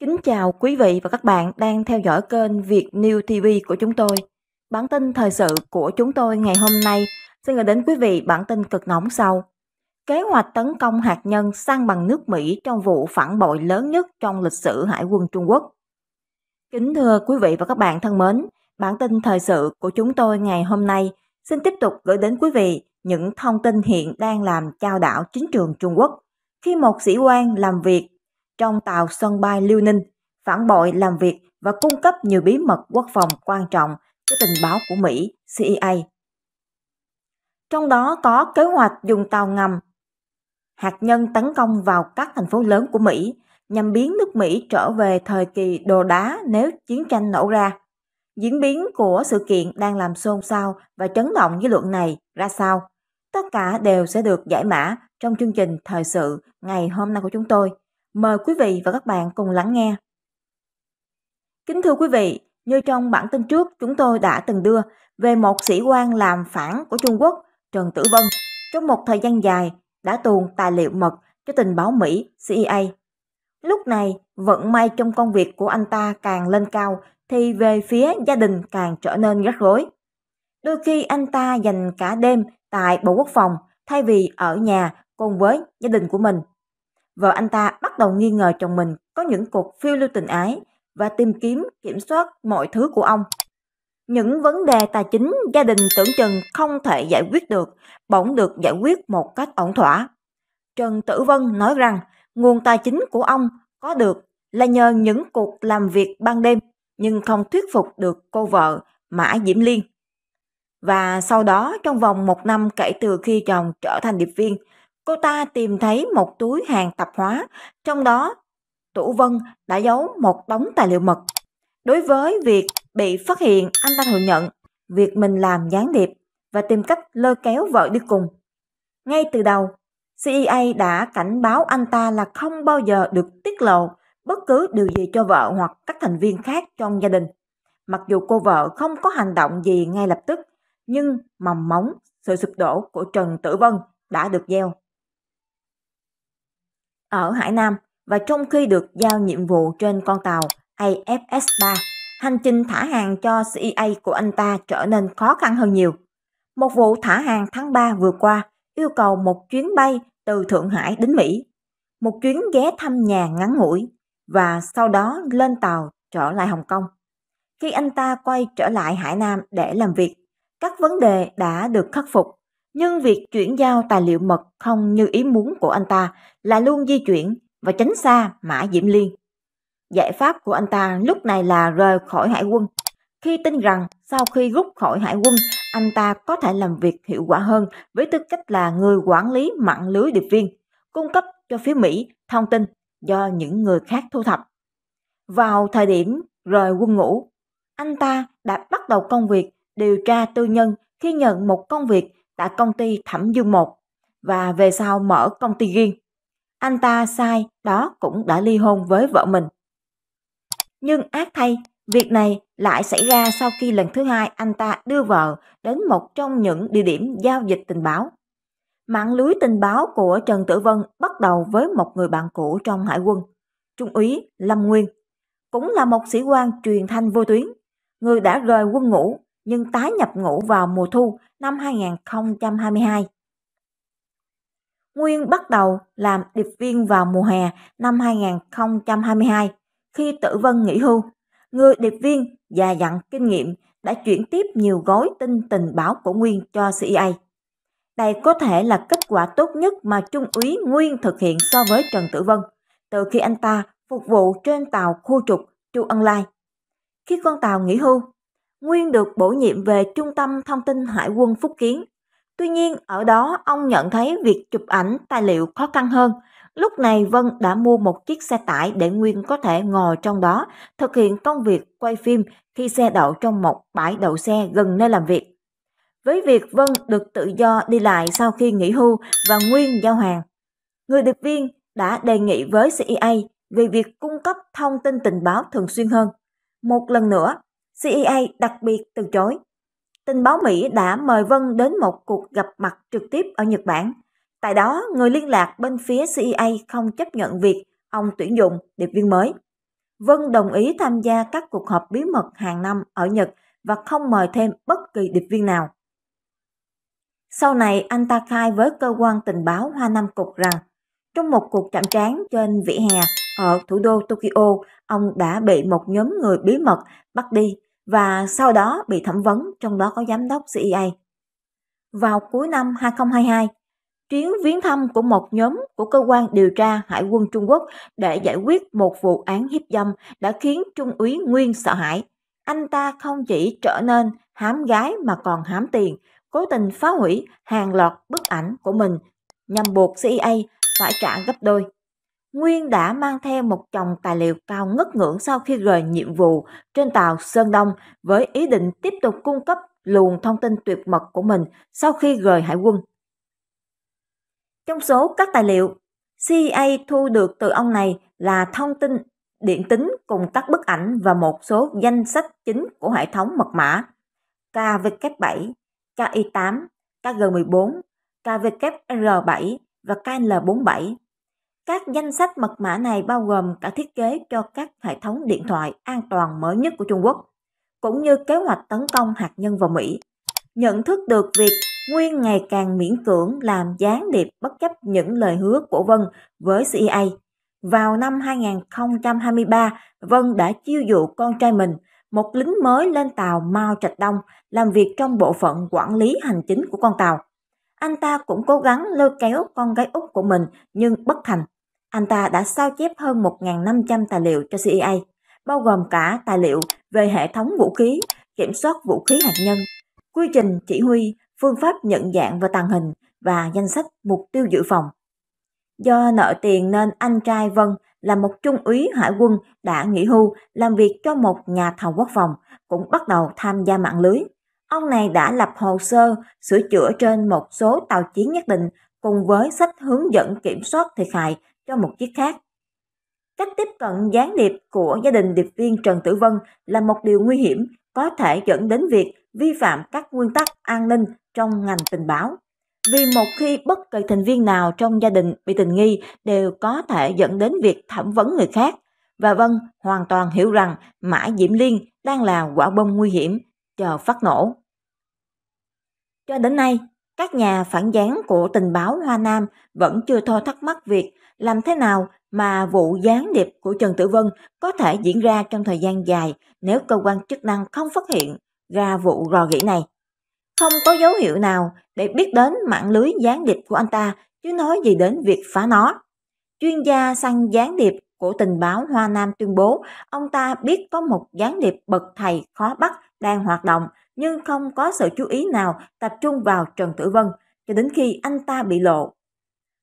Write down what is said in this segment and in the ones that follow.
Kính chào quý vị và các bạn đang theo dõi kênh Việt New TV của chúng tôi. Bản tin thời sự của chúng tôi ngày hôm nay xin gửi đến quý vị bản tin cực nóng sau. Kế hoạch tấn công hạt nhân sang bằng nước Mỹ trong vụ phản bội lớn nhất trong lịch sử Hải quân Trung Quốc. Kính thưa quý vị và các bạn thân mến, Bản tin thời sự của chúng tôi ngày hôm nay xin tiếp tục gửi đến quý vị những thông tin hiện đang làm trao đảo chính trường Trung Quốc khi một sĩ quan làm việc trong tàu sân bay Liêu Ninh phản bội làm việc và cung cấp nhiều bí mật quốc phòng quan trọng cho tình báo của Mỹ, CIA. E trong đó có kế hoạch dùng tàu ngầm hạt nhân tấn công vào các thành phố lớn của Mỹ nhằm biến nước Mỹ trở về thời kỳ đồ đá nếu chiến tranh nổ ra. Diễn biến của sự kiện đang làm xôn xao và chấn động dư luận này ra sao? Tất cả đều sẽ được giải mã trong chương trình thời sự ngày hôm nay của chúng tôi. Mời quý vị và các bạn cùng lắng nghe. Kính thưa quý vị, như trong bản tin trước chúng tôi đã từng đưa về một sĩ quan làm phản của Trung Quốc, Trần Tử Vân, trong một thời gian dài đã tuồn tài liệu mật cho tình báo Mỹ CIA. Lúc này, vận may trong công việc của anh ta càng lên cao thì về phía gia đình càng trở nên rắc rối. Đôi khi anh ta dành cả đêm tại Bộ Quốc phòng thay vì ở nhà cùng với gia đình của mình. Vợ anh ta bắt đầu nghi ngờ chồng mình có những cuộc phiêu lưu tình ái và tìm kiếm kiểm soát mọi thứ của ông. Những vấn đề tài chính gia đình tưởng chừng không thể giải quyết được, bỗng được giải quyết một cách ổn thỏa. Trần Tử Vân nói rằng nguồn tài chính của ông có được là nhờ những cuộc làm việc ban đêm nhưng không thuyết phục được cô vợ Mã Diễm Liên. Và sau đó trong vòng một năm kể từ khi chồng trở thành điệp viên, cô ta tìm thấy một túi hàng tạp hóa, trong đó Tủ Vân đã giấu một đống tài liệu mật. Đối với việc bị phát hiện, anh ta thừa nhận việc mình làm gián điệp và tìm cách lôi kéo vợ đi cùng. Ngay từ đầu, CIA e đã cảnh báo anh ta là không bao giờ được tiết lộ bất cứ điều gì cho vợ hoặc các thành viên khác trong gia đình. Mặc dù cô vợ không có hành động gì ngay lập tức, nhưng mầm móng sự sụp đổ của Trần Tử Vân đã được gieo. Ở Hải Nam và trong khi được giao nhiệm vụ trên con tàu AFS-3, hành trình thả hàng cho CIA e của anh ta trở nên khó khăn hơn nhiều. Một vụ thả hàng tháng 3 vừa qua yêu cầu một chuyến bay từ Thượng Hải đến Mỹ, một chuyến ghé thăm nhà ngắn ngủi và sau đó lên tàu trở lại Hồng Kông. Khi anh ta quay trở lại Hải Nam để làm việc, các vấn đề đã được khắc phục, nhưng việc chuyển giao tài liệu mật không như ý muốn của anh ta là luôn di chuyển và tránh xa Mã Diễm Liên. Giải pháp của anh ta lúc này là rời khỏi hải quân, khi tin rằng sau khi rút khỏi hải quân, anh ta có thể làm việc hiệu quả hơn với tư cách là người quản lý mạng lưới điệp viên, cung cấp cho phía Mỹ thông tin do những người khác thu thập. Vào thời điểm rời quân ngũ, anh ta đã bắt đầu công việc điều tra tư nhân khi nhận một công việc tại công ty Thẩm Dương một và về sau mở công ty riêng. Anh ta sai đó cũng đã ly hôn với vợ mình. Nhưng ác thay, việc này lại xảy ra sau khi lần thứ hai anh ta đưa vợ đến một trong những địa điểm giao dịch tình báo Mạng lưới tình báo của Trần Tử Vân bắt đầu với một người bạn cũ trong hải quân, Trung úy Lâm Nguyên, cũng là một sĩ quan truyền thanh vô tuyến, người đã rời quân ngũ nhưng tái nhập ngũ vào mùa thu năm 2022. Nguyên bắt đầu làm điệp viên vào mùa hè năm 2022 khi Tử Vân nghỉ hưu. Người điệp viên già dặn kinh nghiệm đã chuyển tiếp nhiều gói tin tình báo của Nguyên cho CIA. Đây có thể là kết quả tốt nhất mà Trung úy Nguyên thực hiện so với Trần Tử Vân từ khi anh ta phục vụ trên tàu khu trục Chu Ân Lai. Khi con tàu nghỉ hưu, Nguyên được bổ nhiệm về Trung tâm Thông tin Hải quân Phúc Kiến. Tuy nhiên, ở đó ông nhận thấy việc chụp ảnh tài liệu khó khăn hơn. Lúc này Vân đã mua một chiếc xe tải để Nguyên có thể ngồi trong đó, thực hiện công việc quay phim khi xe đậu trong một bãi đậu xe gần nơi làm việc với việc Vân được tự do đi lại sau khi nghỉ hưu và Nguyên giao hàng. Người điệp viên đã đề nghị với CIA e về việc cung cấp thông tin tình báo thường xuyên hơn. Một lần nữa, CIA e đặc biệt từ chối. Tình báo Mỹ đã mời Vân đến một cuộc gặp mặt trực tiếp ở Nhật Bản. Tại đó, người liên lạc bên phía CIA e không chấp nhận việc ông tuyển dụng điệp viên mới. Vân đồng ý tham gia các cuộc họp bí mật hàng năm ở Nhật và không mời thêm bất kỳ điệp viên nào. Sau này anh ta khai với cơ quan tình báo Hoa Nam Cục rằng trong một cuộc chạm trán trên vỉa hè ở thủ đô Tokyo, ông đã bị một nhóm người bí mật bắt đi và sau đó bị thẩm vấn, trong đó có giám đốc CIA. E Vào cuối năm 2022, chuyến viếng thăm của một nhóm của cơ quan điều tra Hải quân Trung Quốc để giải quyết một vụ án hiếp dâm đã khiến Trung úy Nguyên sợ hãi. Anh ta không chỉ trở nên hám gái mà còn hám tiền, cố tình phá hủy hàng loạt bức ảnh của mình nhằm buộc CIA e phải trả gấp đôi. Nguyên đã mang theo một chồng tài liệu cao ngất ngưỡng sau khi rời nhiệm vụ trên tàu Sơn Đông với ý định tiếp tục cung cấp luồng thông tin tuyệt mật của mình sau khi rời hải quân. Trong số các tài liệu, CIA e thu được từ ông này là thông tin điện tính cùng các bức ảnh và một số danh sách chính của hệ thống mật mã KW7 KI8, KG14, KWR7 và KNL47. Các danh sách mật mã này bao gồm cả thiết kế cho các hệ thống điện thoại an toàn mới nhất của Trung Quốc, cũng như kế hoạch tấn công hạt nhân vào Mỹ. Nhận thức được việc Nguyên ngày càng miễn cưỡng làm gián điệp bất chấp những lời hứa của Vân với CIA. E vào năm 2023, Vân đã chiêu dụ con trai mình một lính mới lên tàu Mao Trạch Đông làm việc trong bộ phận quản lý hành chính của con tàu. Anh ta cũng cố gắng lôi kéo con gái út của mình nhưng bất thành. Anh ta đã sao chép hơn 1.500 tài liệu cho CIA, bao gồm cả tài liệu về hệ thống vũ khí, kiểm soát vũ khí hạt nhân, quy trình chỉ huy, phương pháp nhận dạng và tàng hình và danh sách mục tiêu dự phòng. Do nợ tiền nên anh trai Vân là một trung úy hải quân đã nghỉ hưu làm việc cho một nhà thầu quốc phòng, cũng bắt đầu tham gia mạng lưới. Ông này đã lập hồ sơ sửa chữa trên một số tàu chiến nhất định cùng với sách hướng dẫn kiểm soát thiệt hại cho một chiếc khác. Cách tiếp cận gián điệp của gia đình điệp viên Trần Tử Vân là một điều nguy hiểm có thể dẫn đến việc vi phạm các nguyên tắc an ninh trong ngành tình báo. Vì một khi bất kỳ thành viên nào trong gia đình bị tình nghi đều có thể dẫn đến việc thẩm vấn người khác. Và Vân hoàn toàn hiểu rằng Mã Diễm Liên đang là quả bom nguy hiểm, chờ phát nổ. Cho đến nay, các nhà phản gián của tình báo Hoa Nam vẫn chưa thôi thắc mắc việc làm thế nào mà vụ gián điệp của Trần Tử Vân có thể diễn ra trong thời gian dài nếu cơ quan chức năng không phát hiện ra vụ rò rỉ này. Không có dấu hiệu nào để biết đến mạng lưới gián điệp của anh ta, chứ nói gì đến việc phá nó. Chuyên gia săn gián điệp của tình báo Hoa Nam tuyên bố ông ta biết có một gián điệp bậc thầy khó bắt đang hoạt động nhưng không có sự chú ý nào tập trung vào Trần Tử Vân cho đến khi anh ta bị lộ.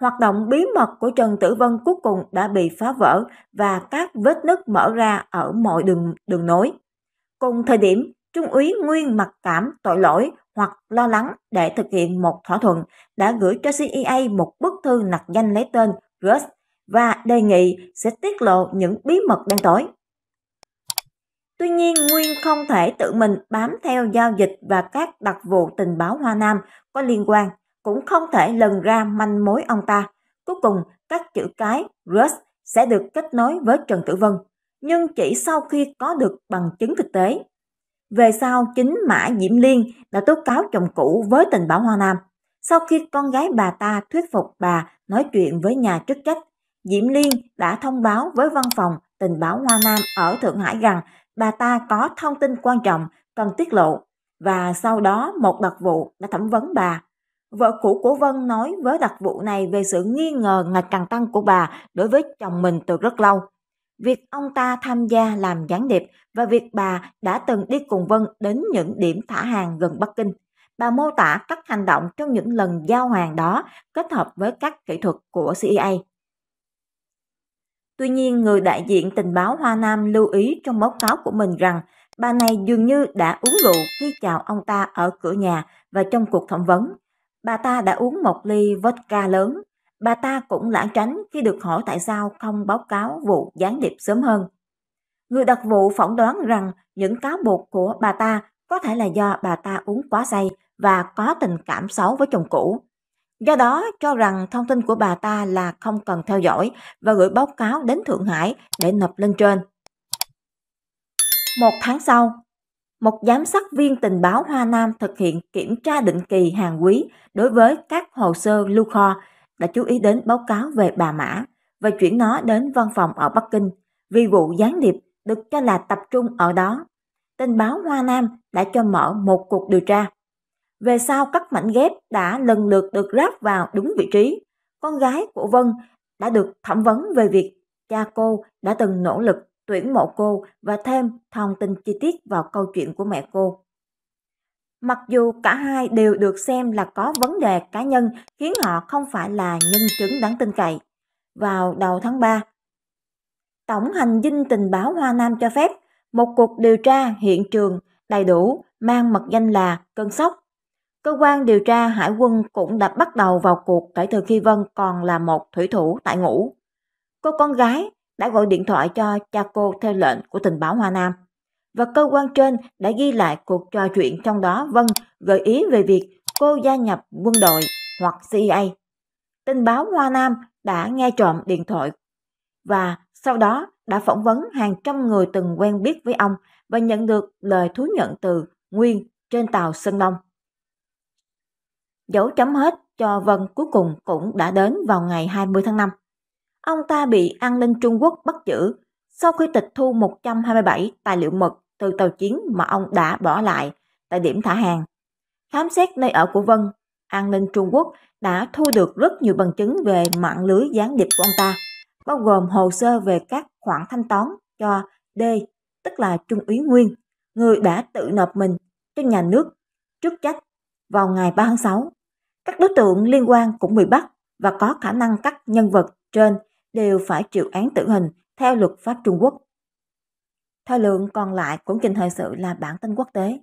Hoạt động bí mật của Trần Tử Vân cuối cùng đã bị phá vỡ và các vết nứt mở ra ở mọi đường, đường nối. Cùng thời điểm, Trung úy Nguyên mặc cảm tội lỗi hoặc lo lắng để thực hiện một thỏa thuận đã gửi cho CEA một bức thư nặc danh lấy tên Russ và đề nghị sẽ tiết lộ những bí mật đen tối. Tuy nhiên, Nguyên không thể tự mình bám theo giao dịch và các đặc vụ tình báo Hoa Nam có liên quan, cũng không thể lần ra manh mối ông ta. Cuối cùng, các chữ cái Russ sẽ được kết nối với Trần Tử Vân, nhưng chỉ sau khi có được bằng chứng thực tế. Về sau, chính Mã Diễm Liên đã tố cáo chồng cũ với tình bảo Hoa Nam. Sau khi con gái bà ta thuyết phục bà nói chuyện với nhà chức trách, Diễm Liên đã thông báo với văn phòng tình báo Hoa Nam ở Thượng Hải rằng bà ta có thông tin quan trọng cần tiết lộ và sau đó một đặc vụ đã thẩm vấn bà. Vợ cũ của Vân nói với đặc vụ này về sự nghi ngờ ngày càng tăng của bà đối với chồng mình từ rất lâu việc ông ta tham gia làm gián điệp và việc bà đã từng đi cùng Vân đến những điểm thả hàng gần Bắc Kinh. Bà mô tả các hành động trong những lần giao hàng đó kết hợp với các kỹ thuật của CIA. E Tuy nhiên, người đại diện tình báo Hoa Nam lưu ý trong báo cáo của mình rằng bà này dường như đã uống rượu khi chào ông ta ở cửa nhà và trong cuộc phỏng vấn. Bà ta đã uống một ly vodka lớn, Bà ta cũng lãng tránh khi được hỏi tại sao không báo cáo vụ gián điệp sớm hơn. Người đặc vụ phỏng đoán rằng những cáo buộc của bà ta có thể là do bà ta uống quá say và có tình cảm xấu với chồng cũ. Do đó cho rằng thông tin của bà ta là không cần theo dõi và gửi báo cáo đến Thượng Hải để nộp lên trên. Một tháng sau, một giám sát viên tình báo Hoa Nam thực hiện kiểm tra định kỳ hàng quý đối với các hồ sơ lưu kho đã chú ý đến báo cáo về bà Mã và chuyển nó đến văn phòng ở Bắc Kinh vì vụ gián điệp được cho là tập trung ở đó. Tin báo Hoa Nam đã cho mở một cuộc điều tra. Về sau các mảnh ghép đã lần lượt được ráp vào đúng vị trí. Con gái của Vân đã được thẩm vấn về việc cha cô đã từng nỗ lực tuyển mộ cô và thêm thông tin chi tiết vào câu chuyện của mẹ cô. Mặc dù cả hai đều được xem là có vấn đề cá nhân khiến họ không phải là nhân chứng đáng tin cậy. Vào đầu tháng 3, Tổng hành dinh tình báo Hoa Nam cho phép một cuộc điều tra hiện trường đầy đủ mang mật danh là Cơn Sốc. Cơ quan điều tra Hải quân cũng đã bắt đầu vào cuộc kể từ khi Vân còn là một thủy thủ tại ngũ. Cô con gái đã gọi điện thoại cho cha cô theo lệnh của tình báo Hoa Nam và cơ quan trên đã ghi lại cuộc trò chuyện trong đó Vân gợi ý về việc cô gia nhập quân đội hoặc CIA. Tình báo Hoa Nam đã nghe trộm điện thoại và sau đó đã phỏng vấn hàng trăm người từng quen biết với ông và nhận được lời thú nhận từ Nguyên trên tàu Sơn Đông. Dấu chấm hết cho Vân cuối cùng cũng đã đến vào ngày 20 tháng 5. Ông ta bị an ninh Trung Quốc bắt giữ sau khi tịch thu 127 tài liệu mật từ tàu chiến mà ông đã bỏ lại tại điểm thả hàng. Khám xét nơi ở của Vân, an ninh Trung Quốc đã thu được rất nhiều bằng chứng về mạng lưới gián điệp của ông ta, bao gồm hồ sơ về các khoản thanh toán cho D, tức là Trung úy Nguyên, người đã tự nộp mình cho nhà nước trước trách vào ngày 3 tháng 6. Các đối tượng liên quan cũng bị bắt và có khả năng các nhân vật trên đều phải chịu án tử hình theo luật pháp Trung Quốc. Thời lượng còn lại cũng trình thời sự là bản tin quốc tế.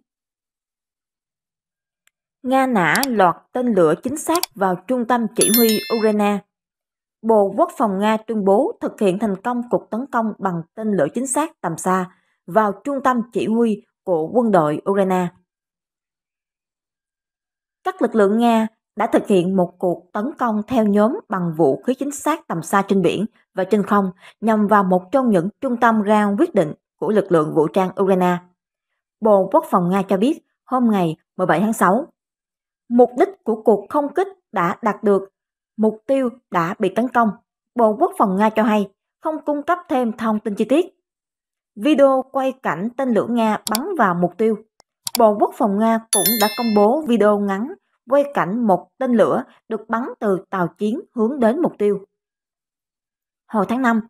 Nga nã loạt tên lửa chính xác vào trung tâm chỉ huy Ukraine. Bộ Quốc phòng Nga tuyên bố thực hiện thành công cuộc tấn công bằng tên lửa chính xác tầm xa vào trung tâm chỉ huy của quân đội Ukraine. Các lực lượng Nga đã thực hiện một cuộc tấn công theo nhóm bằng vũ khí chính xác tầm xa trên biển và trên không nhằm vào một trong những trung tâm ra quyết định của lực lượng vũ trang Ukraine. Bộ Quốc phòng Nga cho biết hôm ngày 17 tháng 6, mục đích của cuộc không kích đã đạt được, mục tiêu đã bị tấn công. Bộ Quốc phòng Nga cho hay không cung cấp thêm thông tin chi tiết. Video quay cảnh tên lửa Nga bắn vào mục tiêu. Bộ Quốc phòng Nga cũng đã công bố video ngắn quay cảnh một tên lửa được bắn từ tàu chiến hướng đến mục tiêu. Hồi tháng 5,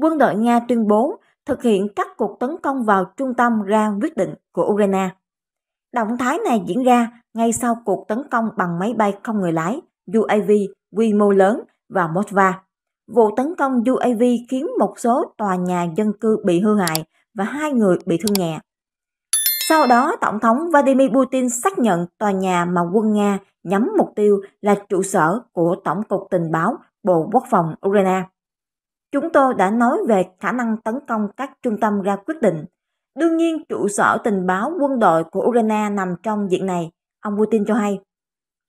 quân đội Nga tuyên bố thực hiện các cuộc tấn công vào trung tâm ra quyết định của Ukraine. Động thái này diễn ra ngay sau cuộc tấn công bằng máy bay không người lái UAV quy mô lớn vào Moskva. Vụ tấn công UAV khiến một số tòa nhà dân cư bị hư hại và hai người bị thương nhẹ. Sau đó, Tổng thống Vladimir Putin xác nhận tòa nhà mà quân Nga nhắm mục tiêu là trụ sở của Tổng cục Tình báo Bộ Quốc phòng Ukraine. Chúng tôi đã nói về khả năng tấn công các trung tâm ra quyết định. Đương nhiên, trụ sở tình báo quân đội của Ukraine nằm trong diện này, ông Putin cho hay.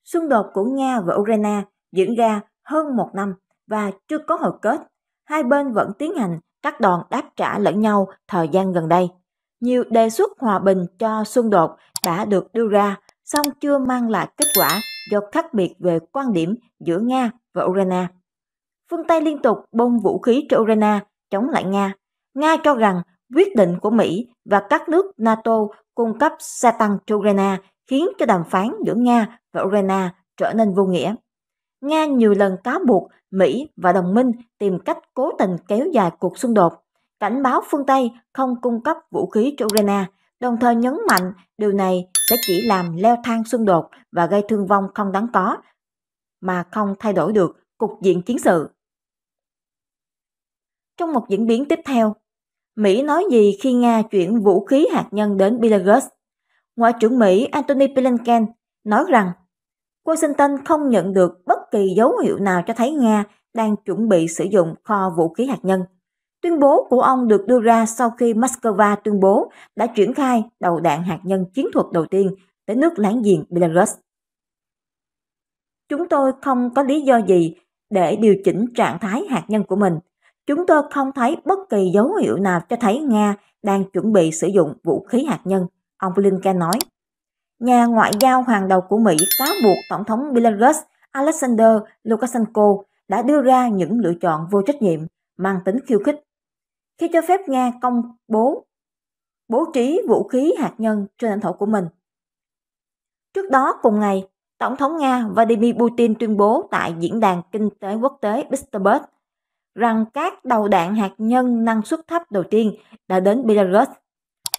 Xung đột của Nga và Ukraine diễn ra hơn một năm và chưa có hồi kết. Hai bên vẫn tiến hành các đòn đáp trả lẫn nhau thời gian gần đây. Nhiều đề xuất hòa bình cho xung đột đã được đưa ra, song chưa mang lại kết quả do khác biệt về quan điểm giữa Nga và Ukraine phương Tây liên tục bơm vũ khí cho Ukraine chống lại Nga. Nga cho rằng quyết định của Mỹ và các nước NATO cung cấp xe tăng cho Ukraine khiến cho đàm phán giữa Nga và Ukraine trở nên vô nghĩa. Nga nhiều lần cáo buộc Mỹ và đồng minh tìm cách cố tình kéo dài cuộc xung đột, cảnh báo phương Tây không cung cấp vũ khí cho Ukraine, đồng thời nhấn mạnh điều này sẽ chỉ làm leo thang xung đột và gây thương vong không đáng có, mà không thay đổi được cục diện chiến sự. Trong một diễn biến tiếp theo, Mỹ nói gì khi Nga chuyển vũ khí hạt nhân đến Belarus? Ngoại trưởng Mỹ Antony Blinken nói rằng Washington không nhận được bất kỳ dấu hiệu nào cho thấy Nga đang chuẩn bị sử dụng kho vũ khí hạt nhân. Tuyên bố của ông được đưa ra sau khi Moscow tuyên bố đã triển khai đầu đạn hạt nhân chiến thuật đầu tiên tới nước láng giềng Belarus. Chúng tôi không có lý do gì để điều chỉnh trạng thái hạt nhân của mình, Chúng tôi không thấy bất kỳ dấu hiệu nào cho thấy Nga đang chuẩn bị sử dụng vũ khí hạt nhân, ông Blinken nói. Nhà ngoại giao hàng đầu của Mỹ cáo buộc Tổng thống Belarus Alexander Lukashenko đã đưa ra những lựa chọn vô trách nhiệm, mang tính khiêu khích. Khi cho phép Nga công bố bố trí vũ khí hạt nhân trên lãnh thổ của mình. Trước đó cùng ngày, Tổng thống Nga Vladimir Putin tuyên bố tại Diễn đàn Kinh tế Quốc tế Pittsburgh rằng các đầu đạn hạt nhân năng suất thấp đầu tiên đã đến Belarus,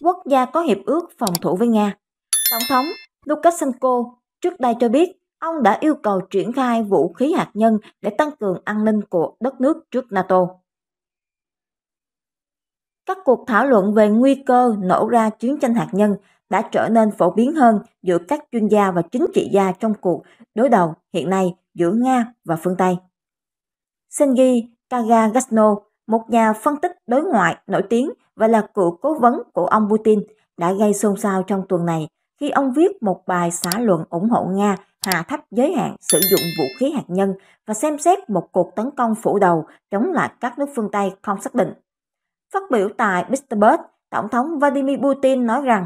quốc gia có hiệp ước phòng thủ với Nga. Tổng thống Lukashenko trước đây cho biết ông đã yêu cầu triển khai vũ khí hạt nhân để tăng cường an ninh của đất nước trước NATO. Các cuộc thảo luận về nguy cơ nổ ra chiến tranh hạt nhân đã trở nên phổ biến hơn giữa các chuyên gia và chính trị gia trong cuộc đối đầu hiện nay giữa Nga và phương Tây. Sergei Kaga Gasno, một nhà phân tích đối ngoại nổi tiếng và là cựu cố vấn của ông Putin, đã gây xôn xao trong tuần này khi ông viết một bài xã luận ủng hộ Nga hạ thấp giới hạn sử dụng vũ khí hạt nhân và xem xét một cuộc tấn công phủ đầu chống lại các nước phương Tây không xác định. Phát biểu tại Pittsburgh, Tổng thống Vladimir Putin nói rằng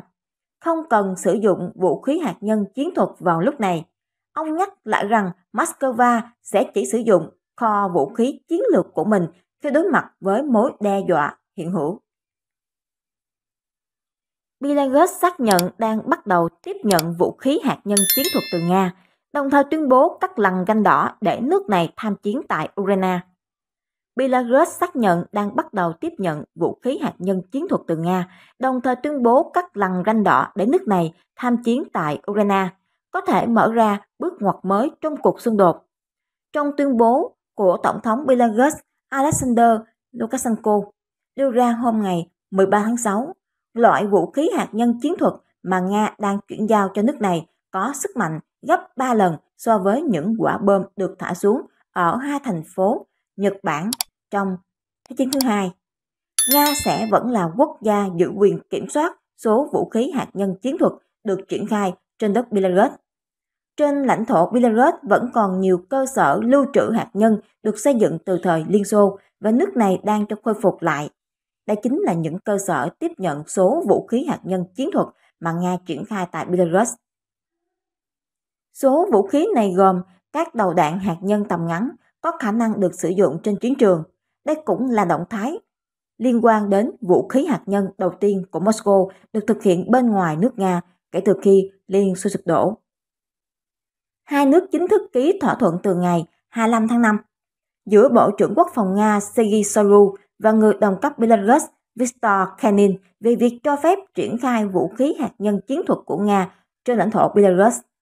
không cần sử dụng vũ khí hạt nhân chiến thuật vào lúc này. Ông nhắc lại rằng Moscow sẽ chỉ sử dụng kho vũ khí chiến lược của mình khi đối mặt với mối đe dọa hiện hữu. Belarus xác nhận đang bắt đầu tiếp nhận vũ khí hạt nhân chiến thuật từ Nga, đồng thời tuyên bố cắt lằn ganh đỏ để nước này tham chiến tại Ukraine. Belarus xác nhận đang bắt đầu tiếp nhận vũ khí hạt nhân chiến thuật từ Nga, đồng thời tuyên bố cắt lằn ranh đỏ để nước này tham chiến tại Ukraine, có thể mở ra bước ngoặt mới trong cuộc xung đột. Trong tuyên bố, của Tổng thống Belarus Alexander Lukashenko đưa ra hôm ngày 13 tháng 6. Loại vũ khí hạt nhân chiến thuật mà Nga đang chuyển giao cho nước này có sức mạnh gấp 3 lần so với những quả bom được thả xuống ở hai thành phố Nhật Bản trong Thế chiến thứ hai. Nga sẽ vẫn là quốc gia giữ quyền kiểm soát số vũ khí hạt nhân chiến thuật được triển khai trên đất Belarus. Trên lãnh thổ Belarus vẫn còn nhiều cơ sở lưu trữ hạt nhân được xây dựng từ thời Liên Xô và nước này đang cho khôi phục lại. Đây chính là những cơ sở tiếp nhận số vũ khí hạt nhân chiến thuật mà Nga triển khai tại Belarus. Số vũ khí này gồm các đầu đạn hạt nhân tầm ngắn có khả năng được sử dụng trên chiến trường. Đây cũng là động thái liên quan đến vũ khí hạt nhân đầu tiên của Moscow được thực hiện bên ngoài nước Nga kể từ khi Liên Xô sụp đổ hai nước chính thức ký thỏa thuận từ ngày 25 tháng 5 giữa Bộ trưởng Quốc phòng Nga Sergei Shoigu và người đồng cấp Belarus Viktor Khanin về việc cho phép triển khai vũ khí hạt nhân chiến thuật của Nga trên lãnh thổ Belarus.